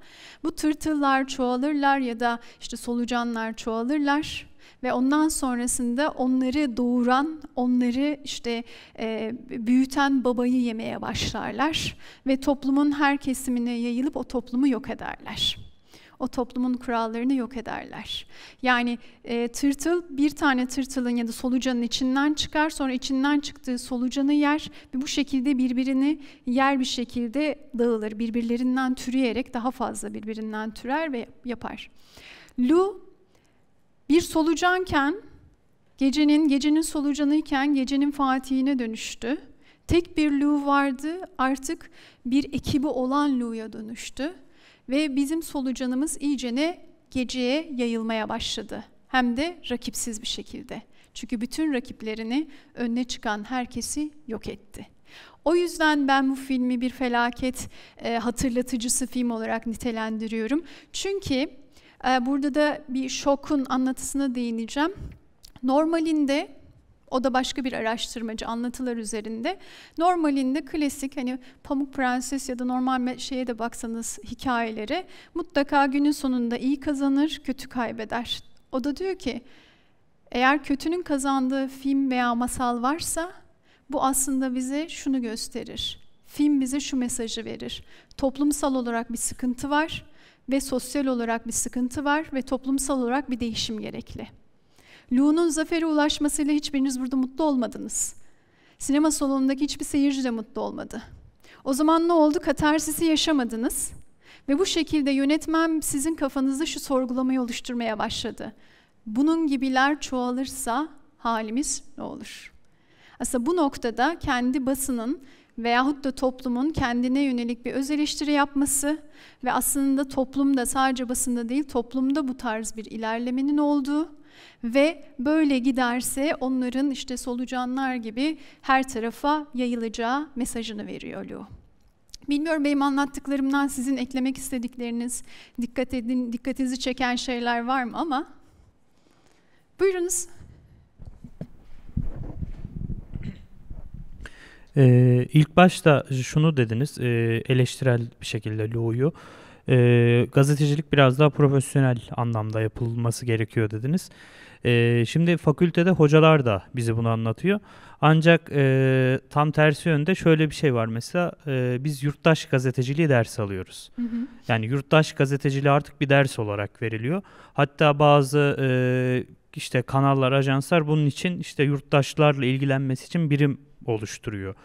S1: Bu tırtıllar çoğalırlar ya da işte solucanlar çoğalırlar ve ondan sonrasında onları doğuran, onları işte e, büyüten babayı yemeye başlarlar ve toplumun her kesimine yayılıp o toplumu yok ederler o toplumun kurallarını yok ederler. Yani e, tırtıl bir tane tırtılın ya da solucanın içinden çıkar sonra içinden çıktığı solucanı yer ve bu şekilde birbirini yer bir şekilde dağılır. Birbirlerinden türeyerek daha fazla birbirinden türer ve yapar. Lu bir solucanken gecenin gecenin solucanıyken gecenin fatihine dönüştü. Tek bir Lu vardı artık bir ekibi olan Lu'ya dönüştü ve bizim solucanımız iyicene geceye yayılmaya başladı. Hem de rakipsiz bir şekilde. Çünkü bütün rakiplerini önüne çıkan herkesi yok etti. O yüzden ben bu filmi bir felaket e, hatırlatıcısı film olarak nitelendiriyorum. Çünkü e, burada da bir şokun anlatısına değineceğim. Normalinde o da başka bir araştırmacı anlatılar üzerinde. Normalinde klasik hani Pamuk Prenses ya da normal şeye de baksanız hikayeleri mutlaka günün sonunda iyi kazanır, kötü kaybeder. O da diyor ki eğer kötünün kazandığı film veya masal varsa bu aslında bize şunu gösterir. Film bize şu mesajı verir. Toplumsal olarak bir sıkıntı var ve sosyal olarak bir sıkıntı var ve toplumsal olarak bir değişim gerekli. Lou'nun zafere ulaşmasıyla hiçbiriniz burada mutlu olmadınız. Sinema salonundaki hiçbir seyirci de mutlu olmadı. O zaman ne oldu? Katarsisi yaşamadınız. Ve bu şekilde yönetmen sizin kafanızda şu sorgulamayı oluşturmaya başladı. Bunun gibiler çoğalırsa halimiz ne olur? Aslında bu noktada kendi basının veyahut da toplumun kendine yönelik bir öz eleştiri yapması ve aslında toplumda sadece basında değil toplumda bu tarz bir ilerlemenin olduğu ve böyle giderse onların işte solucanlar gibi her tarafa yayılacağı mesajını veriyor Lu. Bilmiyorum benim anlattıklarımdan sizin eklemek istedikleriniz, dikkat edin, dikkatinizi çeken şeyler var mı ama buyurunuz.
S2: Ee, ilk başta şunu dediniz, e, eleştirel bir şekilde Lu'yu e, gazetecilik biraz daha profesyonel anlamda yapılması gerekiyor dediniz. E, şimdi fakültede hocalar da bizi bunu anlatıyor. Ancak e, tam tersi yönde şöyle bir şey var mesela e, biz yurttaş gazeteciliği ders alıyoruz. Hı hı. Yani yurttaş gazeteciliği artık bir ders olarak veriliyor. Hatta bazı e, işte kanallar, ajanslar bunun için işte yurttaşlarla ilgilenmesi için birim oluşturuyor.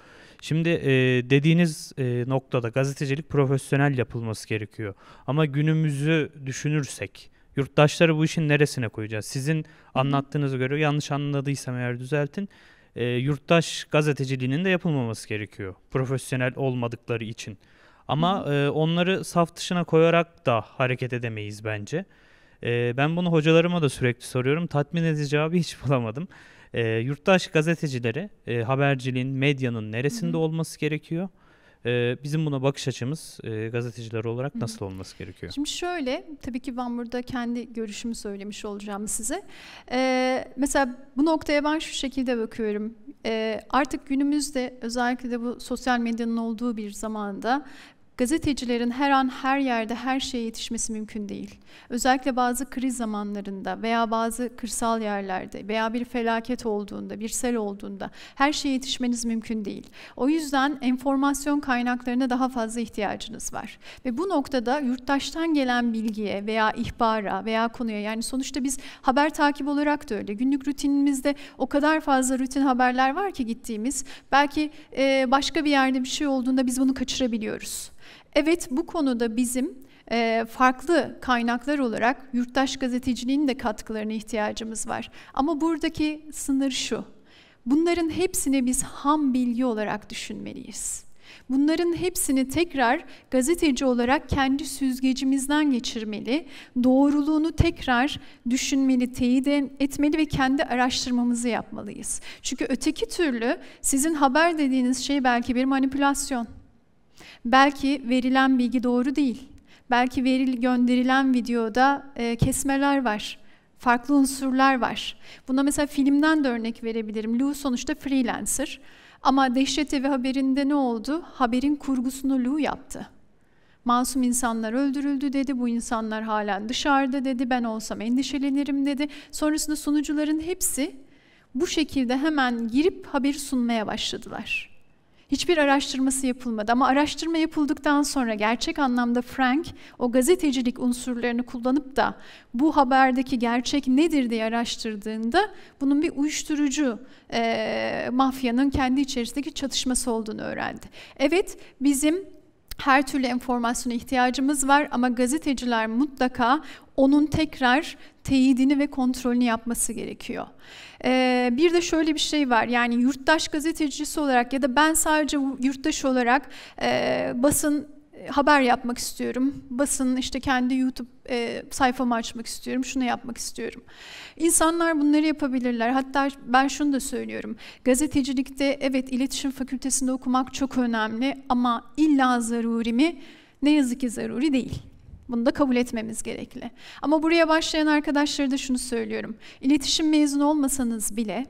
S2: Şimdi e, dediğiniz e, noktada gazetecilik profesyonel yapılması gerekiyor. Ama günümüzü düşünürsek yurttaşları bu işin neresine koyacağız? Sizin anlattığınızı göre yanlış anladıysam eğer düzeltin. E, yurttaş gazeteciliğinin de yapılmaması gerekiyor. Profesyonel olmadıkları için. Ama e, onları saf dışına koyarak da hareket edemeyiz bence. E, ben bunu hocalarıma da sürekli soruyorum. Tatmin edici cevabı hiç bulamadım. E, yurttaş gazetecileri e, haberciliğin, medyanın neresinde Hı-hı. olması gerekiyor? Ee, bizim buna bakış açımız e, gazeteciler olarak nasıl olması gerekiyor?
S1: Şimdi şöyle, tabii ki ben burada kendi görüşümü söylemiş olacağım size. Ee, mesela bu noktaya ben şu şekilde bakıyorum. artık günümüzde özellikle de bu sosyal medyanın olduğu bir zamanda Gazetecilerin her an her yerde her şeye yetişmesi mümkün değil. Özellikle bazı kriz zamanlarında veya bazı kırsal yerlerde veya bir felaket olduğunda, bir sel olduğunda her şeye yetişmeniz mümkün değil. O yüzden enformasyon kaynaklarına daha fazla ihtiyacınız var. Ve bu noktada yurttaştan gelen bilgiye veya ihbara veya konuya yani sonuçta biz haber takip olarak da öyle. Günlük rutinimizde o kadar fazla rutin haberler var ki gittiğimiz. Belki başka bir yerde bir şey olduğunda biz bunu kaçırabiliyoruz. Evet bu konuda bizim e, farklı kaynaklar olarak yurttaş gazeteciliğinin de katkılarına ihtiyacımız var. Ama buradaki sınır şu. Bunların hepsini biz ham bilgi olarak düşünmeliyiz. Bunların hepsini tekrar gazeteci olarak kendi süzgecimizden geçirmeli, doğruluğunu tekrar düşünmeli, teyit etmeli ve kendi araştırmamızı yapmalıyız. Çünkü öteki türlü sizin haber dediğiniz şey belki bir manipülasyon Belki verilen bilgi doğru değil. Belki veril gönderilen videoda e, kesmeler var. Farklı unsurlar var. Buna mesela filmden de örnek verebilirim. Lou sonuçta freelancer. Ama Dehşet TV haberinde ne oldu? Haberin kurgusunu Lou yaptı. Masum insanlar öldürüldü dedi, bu insanlar halen dışarıda dedi, ben olsam endişelenirim dedi. Sonrasında sunucuların hepsi bu şekilde hemen girip haberi sunmaya başladılar. Hiçbir araştırması yapılmadı ama araştırma yapıldıktan sonra gerçek anlamda Frank o gazetecilik unsurlarını kullanıp da bu haberdeki gerçek nedir diye araştırdığında bunun bir uyuşturucu e, mafyanın kendi içerisindeki çatışması olduğunu öğrendi. Evet bizim her türlü enformasyona ihtiyacımız var ama gazeteciler mutlaka onun tekrar teyidini ve kontrolünü yapması gerekiyor. Ee, bir de şöyle bir şey var yani yurttaş gazetecisi olarak ya da ben sadece yurttaş olarak e, basın e, haber yapmak istiyorum. Basın işte kendi YouTube e, sayfamı açmak istiyorum. Şunu yapmak istiyorum. İnsanlar bunları yapabilirler. Hatta ben şunu da söylüyorum. Gazetecilikte evet iletişim fakültesinde okumak çok önemli ama illa zaruri mi? Ne yazık ki zaruri değil. Bunu da kabul etmemiz gerekli. Ama buraya başlayan arkadaşlara da şunu söylüyorum. İletişim mezunu olmasanız bile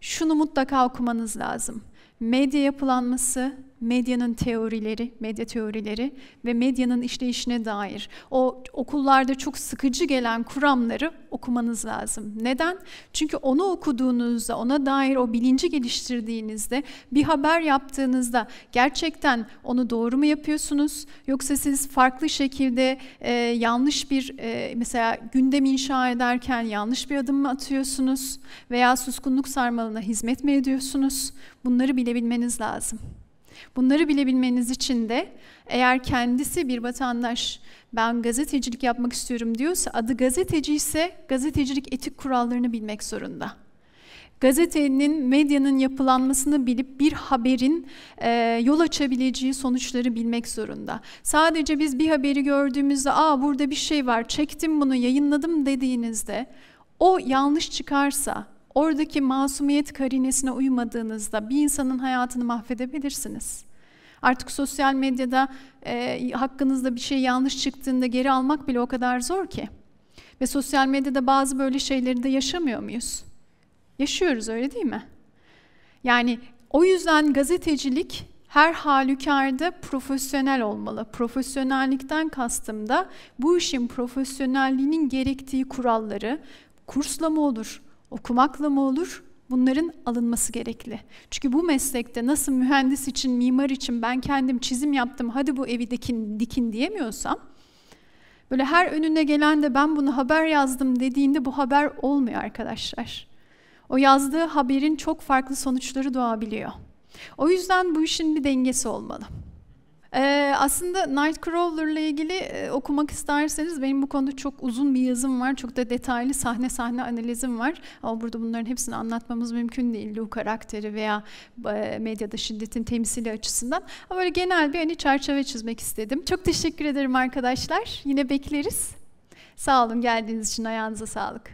S1: şunu mutlaka okumanız lazım. Medya yapılanması medyanın teorileri, medya teorileri ve medyanın işleyişine dair o okullarda çok sıkıcı gelen kuramları okumanız lazım. Neden? Çünkü onu okuduğunuzda, ona dair o bilinci geliştirdiğinizde, bir haber yaptığınızda gerçekten onu doğru mu yapıyorsunuz? Yoksa siz farklı şekilde e, yanlış bir e, mesela gündem inşa ederken yanlış bir adım mı atıyorsunuz? Veya suskunluk sarmalına hizmet mi ediyorsunuz? Bunları bilebilmeniz lazım. Bunları bilebilmeniz için de eğer kendisi bir vatandaş ben gazetecilik yapmak istiyorum diyorsa adı gazeteci ise gazetecilik etik kurallarını bilmek zorunda. Gazetenin, medyanın yapılanmasını bilip bir haberin e, yol açabileceği sonuçları bilmek zorunda. Sadece biz bir haberi gördüğümüzde aa burada bir şey var çektim bunu yayınladım dediğinizde o yanlış çıkarsa Oradaki masumiyet karinesine uymadığınızda bir insanın hayatını mahvedebilirsiniz. Artık sosyal medyada e, hakkınızda bir şey yanlış çıktığında geri almak bile o kadar zor ki. Ve sosyal medyada bazı böyle şeyleri de yaşamıyor muyuz? Yaşıyoruz öyle değil mi? Yani o yüzden gazetecilik her halükarda profesyonel olmalı. Profesyonellikten kastım da bu işin profesyonelliğinin gerektiği kuralları, kursla mı olur, okumakla mı olur? Bunların alınması gerekli. Çünkü bu meslekte nasıl mühendis için, mimar için ben kendim çizim yaptım, hadi bu evi dikin, dikin diyemiyorsam, böyle her önüne gelen de ben bunu haber yazdım dediğinde bu haber olmuyor arkadaşlar. O yazdığı haberin çok farklı sonuçları doğabiliyor. O yüzden bu işin bir dengesi olmalı. Ee, aslında Nightcrawler'la ilgili e, okumak isterseniz benim bu konuda çok uzun bir yazım var. Çok da detaylı sahne sahne analizim var. Ama burada bunların hepsini anlatmamız mümkün değil. Lou karakteri veya e, medyada şiddetin temsili açısından. Ama böyle genel bir hani çerçeve çizmek istedim. Çok teşekkür ederim arkadaşlar. Yine bekleriz. Sağ olun geldiğiniz için ayağınıza sağlık.